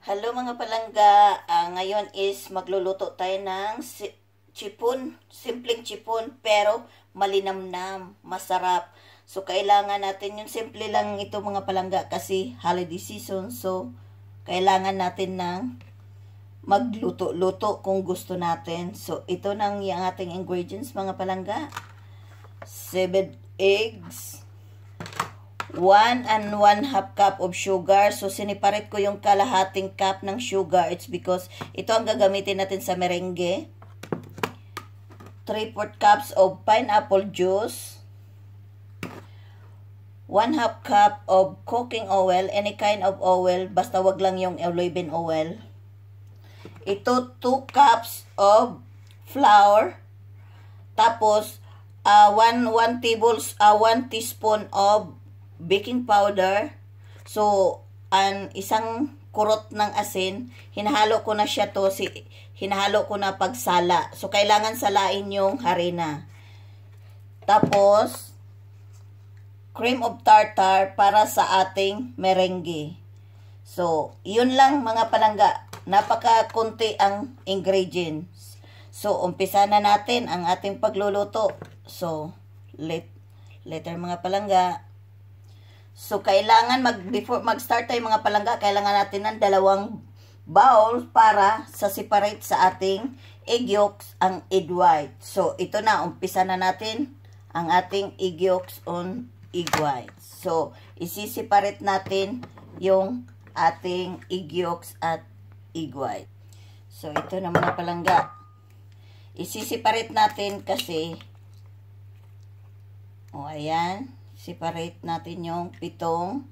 Hello mga palangga, uh, ngayon is magluluto tayo ng si chipon, simpleng chipon pero malinamnam, masarap. So kailangan natin yung simple lang ito mga palangga kasi holiday season so kailangan natin ng magluto-luto kung gusto natin. So ito nang yung ating ingredients mga palangga. 7 eggs, 1 and 1 half cup of sugar. So, siniparate ko yung kalahating cup ng sugar. It's because ito ang gagamitin natin sa merengue. 3 4 cups of pineapple juice. 1 half cup of cooking oil. Any kind of oil. Basta wag lang yung olivine oil. Ito, 2 cups of flour. Tapos, uh, 1, 1 tables, uh, 1 teaspoon of baking powder, so, an isang kurot ng asin, hinahalo ko na siya to, si, hinahalo ko na pagsala. So, kailangan salain yung harina. Tapos, cream of tartar para sa ating merengue. So, yun lang mga palangga. Napaka-kunti ang ingredients. So, umpisa na natin ang ating pagluluto. So, let, later mga palangga. So, kailangan mag, before mag-start tayo mga palangga, kailangan natin ng dalawang bowl para sa separate sa ating egg yolks ang egg white. So, ito na, umpisa na natin ang ating egg yolks on egg white. So, isi-separate natin yung ating egg yolks at egg white. So, ito na mga palangga. Isi-separate natin kasi o, oh, ayan. Separate natin yung pitong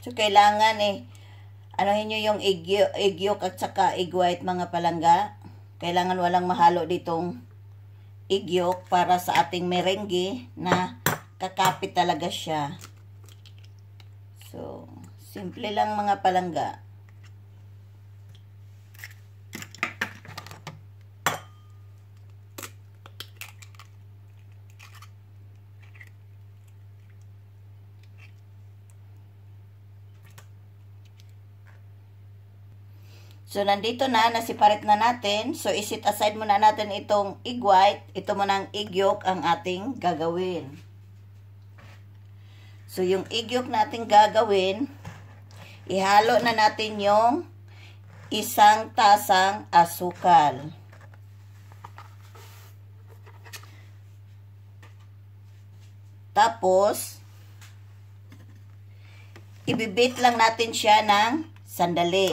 So, kailangan eh, anuhin nyo yung egg, yolk at saka egg white mga palangga. Kailangan walang mahalo ditong egg yolk para sa ating merengue na kakapit talaga siya. So, simple lang mga palangga. So, nandito na, nasiparate na natin. So, isit aside muna natin itong egg white. Ito muna ang egg yolk ang ating gagawin. So, yung egg yolk natin gagawin, ihalo na natin yung isang tasang asukal. Tapos, ibibit lang natin siya ng sandali.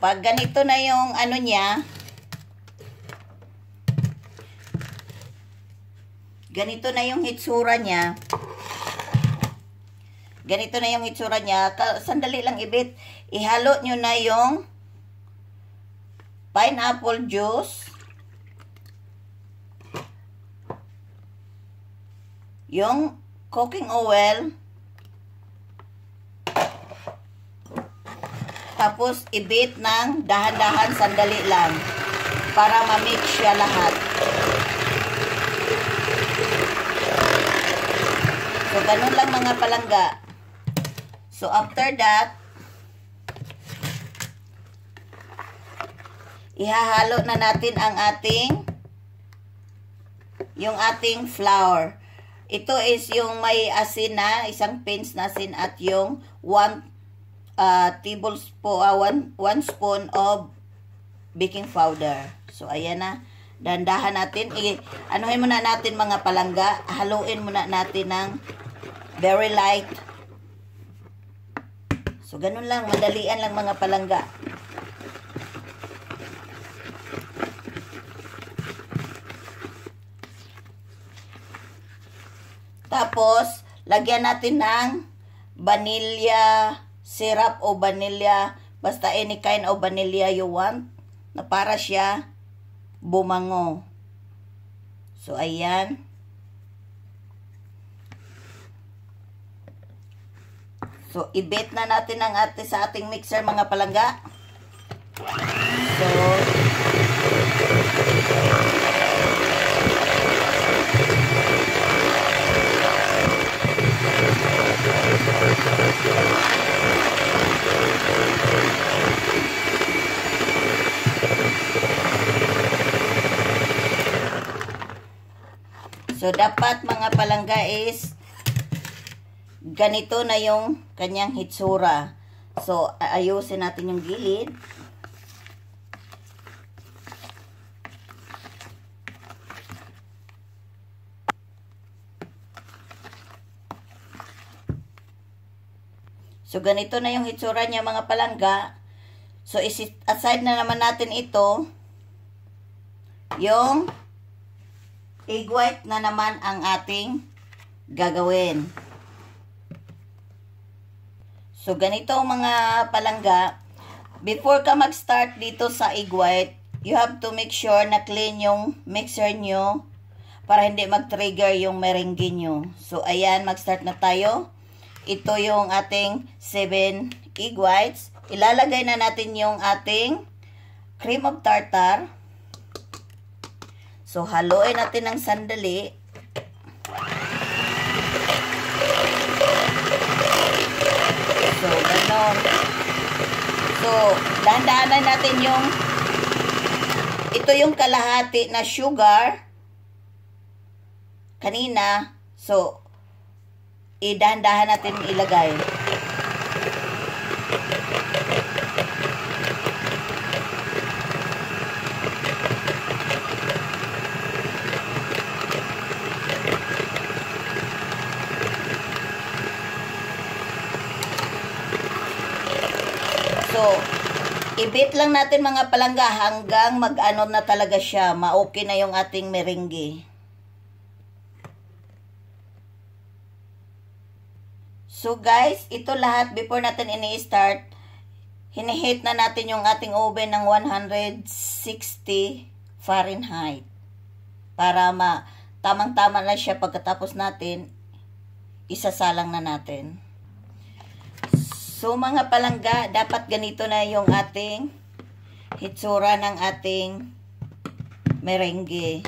Pag ganito na yung ano niya, ganito na yung hitsura niya, ganito na yung hitsura niya, sandali lang ibit, ihalo nyo na yung pineapple juice, yung cooking oil, tapos ibit bake ng dahan-dahan, sandali lang para ma-mix siya lahat. So, ganun lang mga palangga. So, after that, ihahalo na natin ang ating yung ating flour. Ito is yung may asin na, isang pinch na asin at yung one uh, tablespoon, uh, one, one spoon of baking powder. So, ayan na. Dandahan natin. I, anuhin muna natin mga palangga. Haluin muna natin ng very light. So, ganun lang. Madalian lang mga palangga. Tapos, lagyan natin ng vanilla syrup o vanilla, basta any kind of vanilla you want, na para siya bumango. So, ayan. So, i na natin ang ate sa ating mixer mga palangga. So, dapat mga palangga is ganito na yung kanyang hitsura. So, ayusin natin yung gilid. So, ganito na yung hitsura niya mga palangga. So, aside na naman natin ito, yung egg white na naman ang ating gagawin. So, ganito mga palangga, before ka mag-start dito sa egg white, you have to make sure na clean yung mixer nyo para hindi mag-trigger yung merengue nyo. So, ayan, mag-start na tayo. Ito yung ating 7 egg whites. Ilalagay na natin yung ating cream of tartar. So, haluin natin ng sandali. So, ganon. So, dahan natin yung ito yung kalahati na sugar kanina. So, idandahan natin ilagay. i lang natin mga palangga hanggang mag-ano na talaga siya. Ma-okay na yung ating merengue. So guys, ito lahat before natin ini-start, hinihit na natin yung ating oven ng 160 Fahrenheit. Para ma tamang-tama na siya pagkatapos natin, isasalang na natin. So mga palangga, dapat ganito na yung ating hitsura ng ating merengue.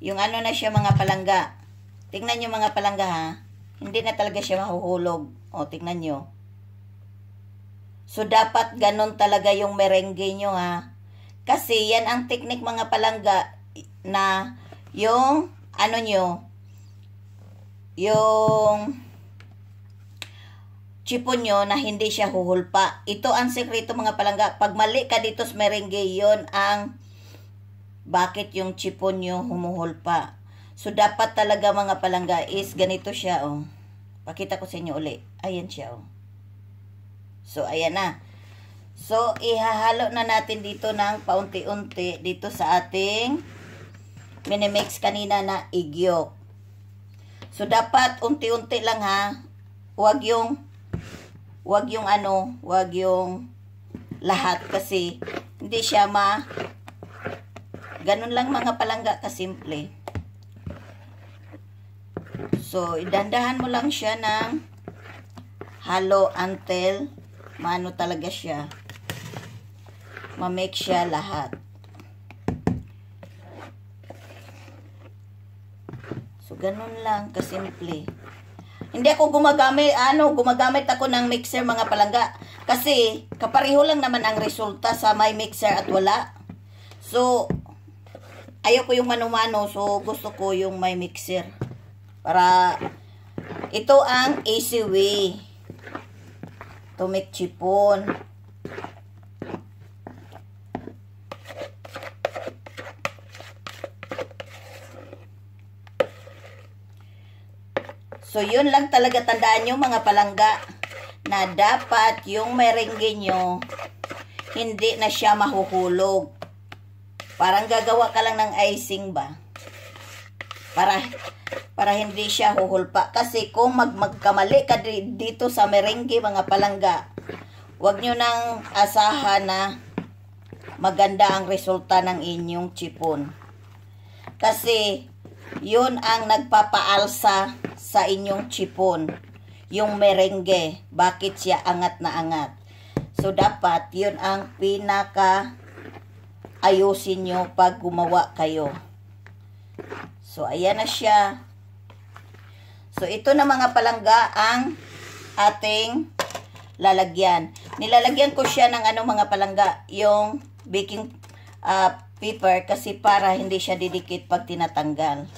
Yung ano na siya mga palangga. Tingnan nyo mga palangga ha. Hindi na talaga siya mahuhulog. O, tingnan nyo. So, dapat ganun talaga yung merengue nyo ha. Kasi yan ang teknik mga palangga na yung ano nyo, yung chipon nyo na hindi siya huhulpa. Ito ang sekreto mga palangga. Pag mali ka dito sa merengue, yon ang bakit yung chipon nyo humuhulpa. So, dapat talaga mga palangga is ganito siya, oh. Pakita ko sa inyo uli. Ayan siya, oh. So, ayan na. So, ihahalo na natin dito ng paunti-unti dito sa ating minimix kanina na igyok. So, dapat unti-unti lang ha. Huwag yung wag yung ano, wag yung lahat kasi hindi siya ma ganun lang mga palangga kasimple. So, idandahan mo lang siya ng halo until maano talaga siya. Ma-make siya lahat. So, ganun lang, kasimple. Hindi ako gumagamit, ano, gumagamit ako ng mixer mga palangga. Kasi, kapareho lang naman ang resulta sa may mixer at wala. So, ayoko yung manumano. So, gusto ko yung may mixer. Para, ito ang easy way to make chipon. So, yun lang talaga tandaan nyo mga palangga na dapat yung merengue nyo hindi na siya mahuhulog. Parang gagawa ka lang ng icing ba? Para, para hindi siya huhulpa. Kasi kung mag magkamali ka dito sa merengue mga palangga, huwag nyo nang asahan na maganda ang resulta ng inyong chipon. Kasi, yun ang nagpapaalsa sa inyong chipon, yung merengue, bakit siya angat na angat. So, dapat yun ang pinaka ayusin nyo pag gumawa kayo. So, ayan na siya. So, ito na mga palangga ang ating lalagyan. Nilalagyan ko siya ng ano mga palangga, yung baking uh, paper kasi para hindi siya didikit pag tinatanggal.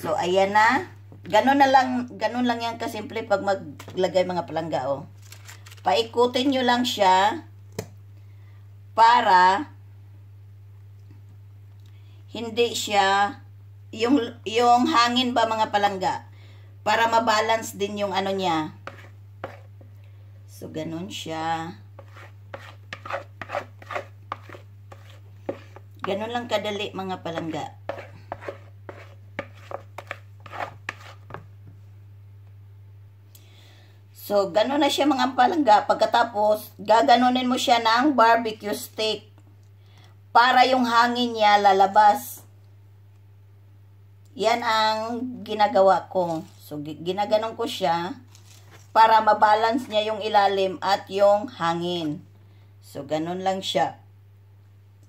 So, ayan na. Ganun na lang, ganun lang yan kasimple pag maglagay mga palangga, oh. Paikutin nyo lang siya para hindi siya yung yung hangin ba mga palangga para mabalance din yung ano niya. So ganun siya. Ganun lang kadali mga palangga. So, ganun na siya mga palangga. Pagkatapos, gaganunin mo siya ng barbecue stick para yung hangin niya lalabas. Yan ang ginagawa ko. So, ginaganon ko siya para mabalance niya yung ilalim at yung hangin. So, ganun lang siya.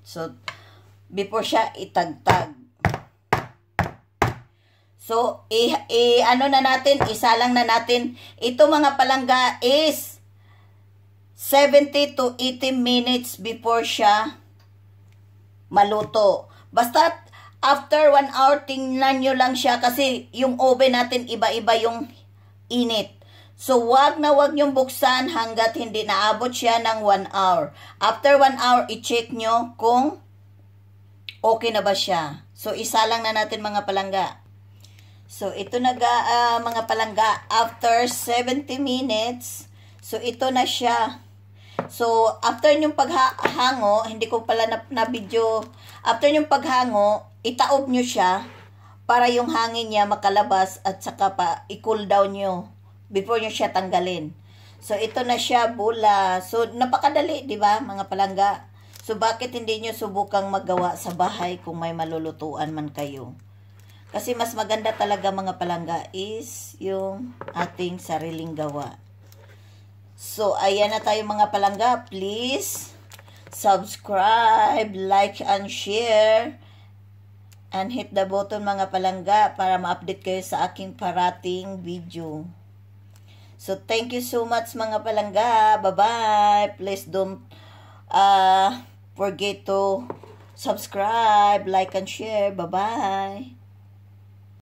So, before siya itagtag. So, i, i ano na natin, isa lang na natin. Ito mga palangga is 70 to 80 minutes before siya maluto. Basta after 1 hour, tingnan nyo lang siya kasi yung oven natin iba-iba yung init. So, wag na wag nyong buksan hanggat hindi naabot siya ng 1 hour. After 1 hour, i-check nyo kung okay na ba siya. So, isa lang na natin mga palangga. So, ito na ga, uh, mga palangga, after 70 minutes, so ito na siya. So, after yung paghango, hindi ko pala na, na video, after yung paghango, itaob nyo siya para yung hangin niya makalabas at saka pa i-cool down nyo before nyo siya tanggalin. So, ito na siya, bula. So, napakadali, di ba, mga palangga? So, bakit hindi nyo subukang magawa sa bahay kung may malulutuan man kayo? Kasi mas maganda talaga mga palangga is yung ating sariling gawa. So, ayan na tayo mga palangga. Please, subscribe, like, and share. And hit the button mga palangga para ma-update kayo sa aking parating video. So, thank you so much mga palangga. Bye-bye. Please don't uh, forget to subscribe, like, and share. Bye-bye.